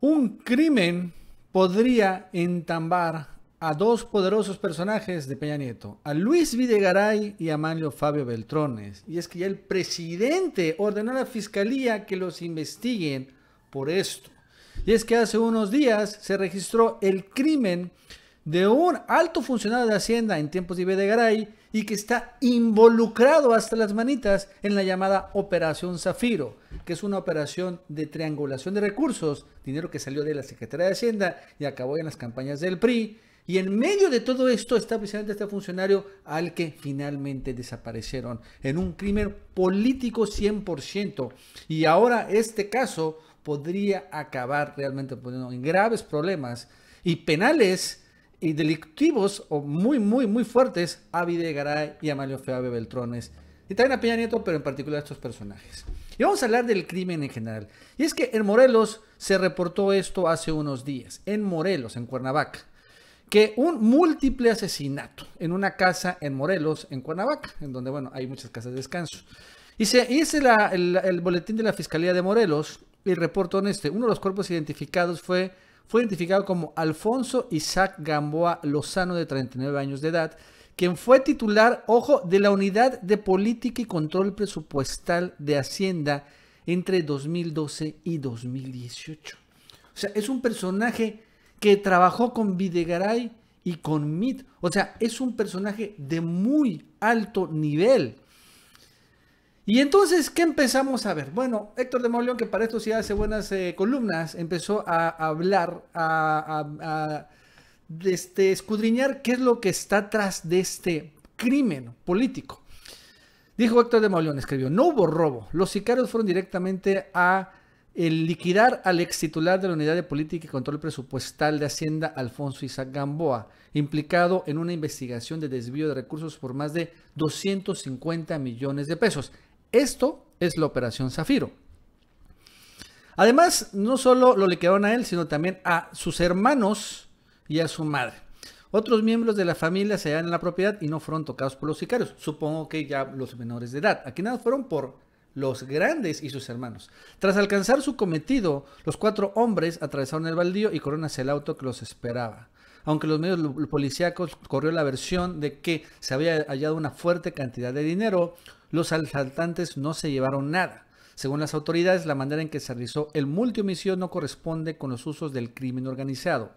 Un crimen podría entambar a dos poderosos personajes de Peña Nieto, a Luis Videgaray y a Manlio Fabio Beltrones. Y es que ya el presidente ordenó a la fiscalía que los investiguen por esto. Y es que hace unos días se registró el crimen de un alto funcionario de Hacienda en tiempos de Garay y que está involucrado hasta las manitas en la llamada Operación Zafiro, que es una operación de triangulación de recursos, dinero que salió de la Secretaría de Hacienda y acabó en las campañas del PRI. Y en medio de todo esto está precisamente este funcionario al que finalmente desaparecieron en un crimen político 100%. Y ahora este caso podría acabar realmente poniendo en graves problemas y penales y delictivos o muy, muy, muy fuertes a Garay y a Mario Beltrones. Y también a Peña Nieto, pero en particular a estos personajes. Y vamos a hablar del crimen en general. Y es que en Morelos se reportó esto hace unos días, en Morelos, en Cuernavaca, que un múltiple asesinato en una casa en Morelos, en Cuernavaca, en donde, bueno, hay muchas casas de descanso. Y se hice el, boletín de la Fiscalía de Morelos y reportó en este, uno de los cuerpos identificados fue fue identificado como Alfonso Isaac Gamboa Lozano, de 39 años de edad, quien fue titular, ojo, de la Unidad de Política y Control Presupuestal de Hacienda entre 2012 y 2018. O sea, es un personaje que trabajó con Videgaray y con MIT. O sea, es un personaje de muy alto nivel. Y entonces, ¿qué empezamos a ver? Bueno, Héctor de Mauleón, que para esto sí hace buenas eh, columnas, empezó a hablar, a, este, escudriñar qué es lo que está atrás de este crimen político. Dijo Héctor de Mauleón, escribió, no hubo robo, los sicarios fueron directamente a el eh, liquidar al ex titular de la Unidad de Política y Control Presupuestal de Hacienda, Alfonso Isaac Gamboa, implicado en una investigación de desvío de recursos por más de 250 millones de pesos. Esto es la operación Zafiro. Además, no solo lo liquidaron a él, sino también a sus hermanos y a su madre. Otros miembros de la familia se hallan en la propiedad y no fueron tocados por los sicarios. Supongo que ya los menores de edad. Aquí nada fueron por los grandes y sus hermanos. Tras alcanzar su cometido, los cuatro hombres atravesaron el baldío y corrieron hacia el auto que los esperaba aunque los medios policíacos corrió la versión de que se había hallado una fuerte cantidad de dinero, los asaltantes no se llevaron nada. Según las autoridades, la manera en que se realizó el multihomicidio no corresponde con los usos del crimen organizado.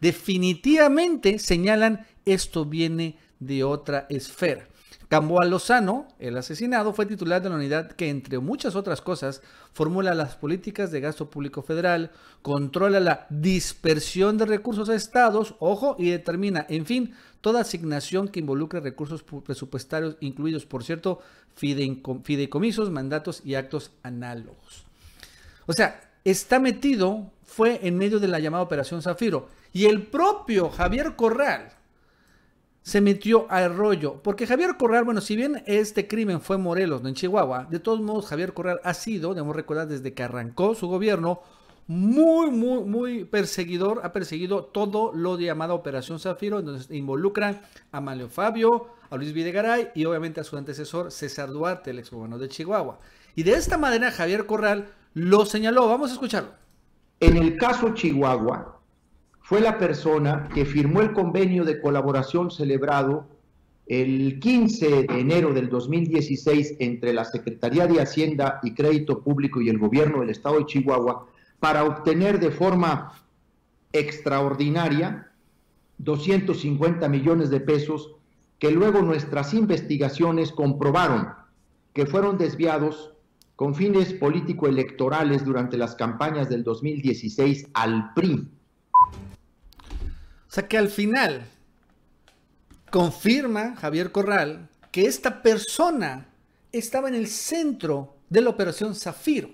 Definitivamente, señalan, esto viene de otra esfera. Gamboa Lozano, el asesinado, fue titular de la unidad que, entre muchas otras cosas, formula las políticas de gasto público federal, controla la dispersión de recursos a estados, ojo, y determina, en fin, toda asignación que involucre recursos presupuestarios, incluidos, por cierto, fideicomisos, mandatos y actos análogos. O sea, está metido, fue en medio de la llamada Operación Zafiro. Y el propio Javier Corral, se metió a rollo. Porque Javier Corral, bueno, si bien este crimen fue Morelos, no en Chihuahua, de todos modos Javier Corral ha sido, debemos recordar, desde que arrancó su gobierno, muy, muy, muy perseguidor, ha perseguido todo lo llamado llamada Operación Zafiro, en donde involucran a Malio Fabio, a Luis Videgaray y obviamente a su antecesor César Duarte, el ex exgobernador de Chihuahua. Y de esta manera Javier Corral lo señaló. Vamos a escucharlo. En el caso Chihuahua, fue la persona que firmó el convenio de colaboración celebrado el 15 de enero del 2016 entre la Secretaría de Hacienda y Crédito Público y el gobierno del estado de Chihuahua para obtener de forma extraordinaria 250 millones de pesos que luego nuestras investigaciones comprobaron que fueron desviados con fines político-electorales durante las campañas del 2016 al PRI o sea que al final confirma Javier Corral que esta persona estaba en el centro de la operación Zafiro.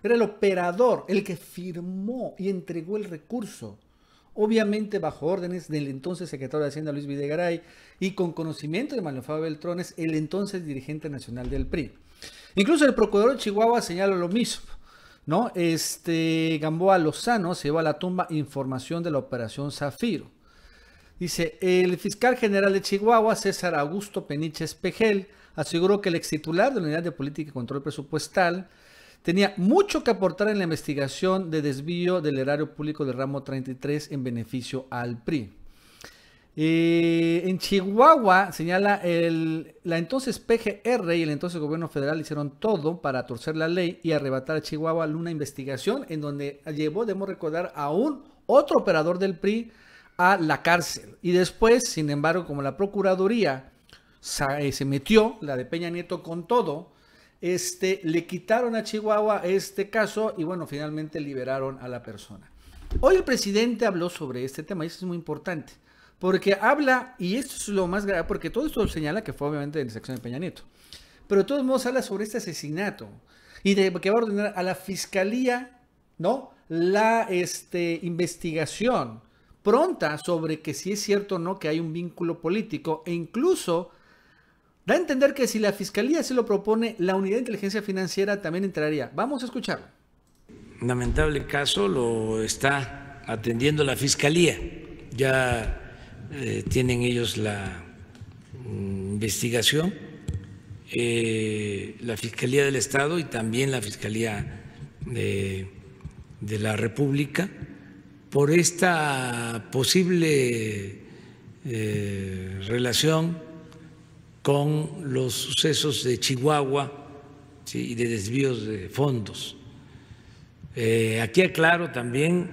Era el operador, el que firmó y entregó el recurso. Obviamente bajo órdenes del entonces secretario de Hacienda Luis Videgaray y con conocimiento de Manuel Fabio Beltrones, el entonces dirigente nacional del PRI. Incluso el procurador de Chihuahua señaló lo mismo. ¿no? Este Gamboa Lozano se llevó a la tumba información de la operación Zafiro. Dice, el fiscal general de Chihuahua, César Augusto Peniche Pejel, aseguró que el ex titular de la Unidad de Política y Control Presupuestal tenía mucho que aportar en la investigación de desvío del erario público del ramo 33 en beneficio al PRI. Eh, en Chihuahua, señala, el, la entonces PGR y el entonces gobierno federal hicieron todo para torcer la ley y arrebatar a Chihuahua una investigación en donde llevó, debemos recordar, a un otro operador del PRI a la cárcel. Y después, sin embargo, como la Procuraduría eh, se metió, la de Peña Nieto con todo, este, le quitaron a Chihuahua este caso y bueno, finalmente liberaron a la persona. Hoy el presidente habló sobre este tema y eso es muy importante, porque habla, y esto es lo más grave, porque todo esto señala que fue obviamente en la sección de Peña Nieto, pero de todos modos habla sobre este asesinato y de que va a ordenar a la fiscalía, ¿no? La este, investigación pronta sobre que si es cierto o no que hay un vínculo político e incluso da a entender que si la Fiscalía se lo propone, la Unidad de Inteligencia Financiera también entraría. Vamos a escucharlo. Lamentable caso lo está atendiendo la Fiscalía. Ya eh, tienen ellos la mm, investigación, eh, la Fiscalía del Estado y también la Fiscalía de, de la República por esta posible eh, relación con los sucesos de Chihuahua y de desvíos de fondos. Eh, aquí aclaro también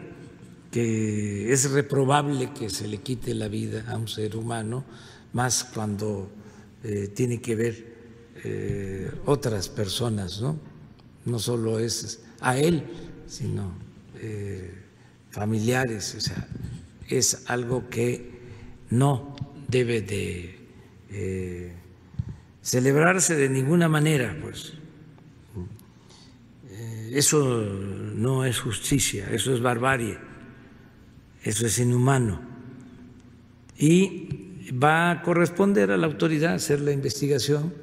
que es reprobable que se le quite la vida a un ser humano, más cuando eh, tiene que ver otras personas, ¿no? No solo es a él, sino familiares, o sea, es algo que no debe de eh, celebrarse de ninguna manera, pues. Eh, eso no es justicia, eso es barbarie, eso es inhumano. Y va a corresponder a la autoridad hacer la investigación.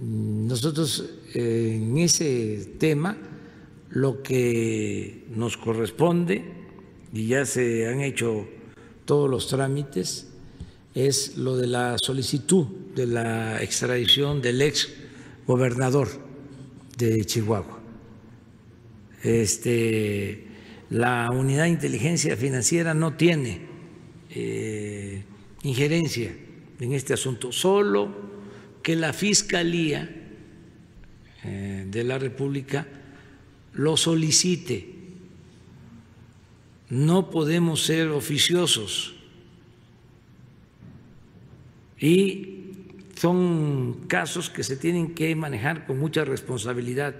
Nosotros eh, en ese tema lo que nos corresponde, y ya se han hecho todos los trámites, es lo de la solicitud de la extradición del ex gobernador de Chihuahua. Este, la unidad de inteligencia financiera no tiene eh, injerencia en este asunto, solo que la Fiscalía eh, de la República lo solicite. No podemos ser oficiosos. Y son casos que se tienen que manejar con mucha responsabilidad.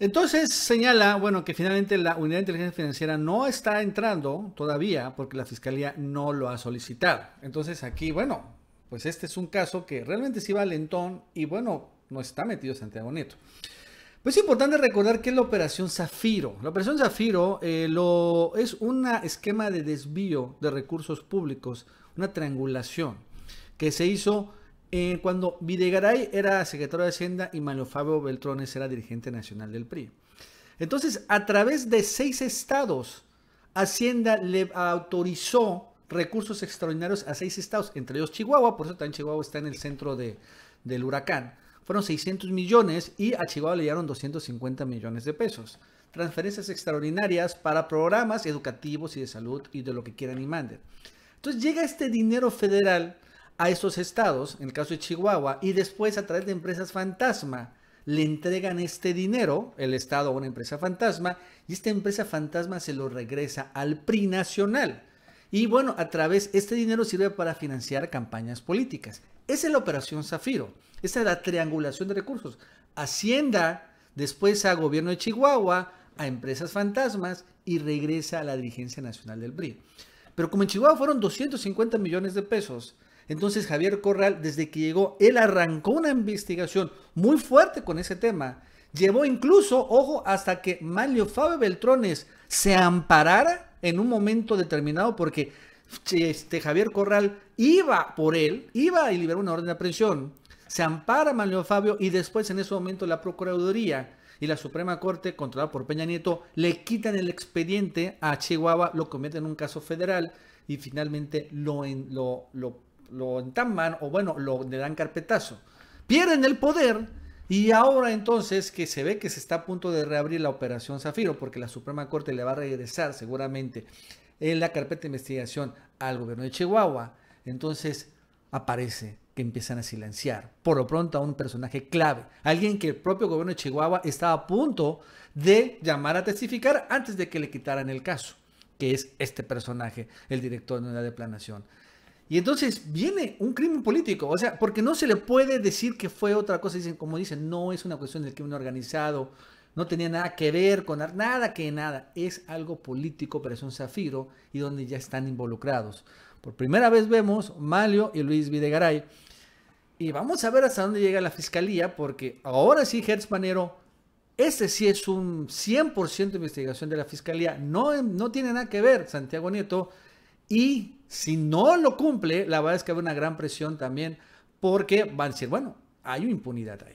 Entonces señala, bueno, que finalmente la unidad de inteligencia financiera no está entrando todavía porque la fiscalía no lo ha solicitado. Entonces aquí, bueno, pues este es un caso que realmente sí va lentón y bueno, no está metido Santiago Nieto. Pues es importante recordar que es la operación Zafiro. La operación Zafiro eh, es un esquema de desvío de recursos públicos, una triangulación que se hizo eh, cuando Videgaray era secretario de Hacienda y Manuel Fabio Beltrones era dirigente nacional del PRI. Entonces, a través de seis estados, Hacienda le autorizó recursos extraordinarios a seis estados, entre ellos Chihuahua, por eso también Chihuahua está en el centro del huracán fueron 600 millones y a Chihuahua le llegaron 250 millones de pesos. Transferencias extraordinarias para programas educativos y de salud y de lo que quieran y manden. Entonces llega este dinero federal a esos estados, en el caso de Chihuahua, y después a través de empresas fantasma le entregan este dinero, el Estado a una empresa fantasma, y esta empresa fantasma se lo regresa al PRI nacional. Y bueno, a través, este dinero sirve para financiar campañas políticas. Esa es la operación Zafiro. Esa es la triangulación de recursos. Hacienda, después a gobierno de Chihuahua, a empresas fantasmas y regresa a la dirigencia nacional del BRI. Pero como en Chihuahua fueron 250 millones de pesos, entonces Javier Corral, desde que llegó, él arrancó una investigación muy fuerte con ese tema. Llevó incluso, ojo, hasta que Manlio Fabio Beltrones se amparara en un momento determinado porque este, Javier Corral iba por él, iba y liberó una orden de aprehensión. Se ampara Manuel Fabio y después en ese momento la Procuraduría y la Suprema Corte, controlada por Peña Nieto, le quitan el expediente a Chihuahua, lo cometen en un caso federal y finalmente lo, en, lo, lo, o bueno, lo, le dan carpetazo. Pierden el poder y ahora entonces que se ve que se está a punto de reabrir la operación Zafiro, porque la Suprema Corte le va a regresar seguramente en la carpeta de investigación al gobierno de Chihuahua. Entonces aparece que empiezan a silenciar, por lo pronto a un personaje clave, alguien que el propio gobierno de Chihuahua estaba a punto de llamar a testificar antes de que le quitaran el caso, que es este personaje, el director de la deplanación. Y entonces viene un crimen político, o sea, porque no se le puede decir que fue otra cosa, dicen, como dicen, no es una cuestión del crimen organizado, no tenía nada que ver con nada que nada. Es algo político, pero es un zafiro y donde ya están involucrados. Por primera vez vemos Malio y Luis Videgaray. Y vamos a ver hasta dónde llega la fiscalía, porque ahora sí, Gertz Manero, este sí es un 100% investigación de la fiscalía. No, no tiene nada que ver Santiago Nieto. Y si no lo cumple, la verdad es que habrá una gran presión también, porque van a decir, bueno, hay impunidad ahí.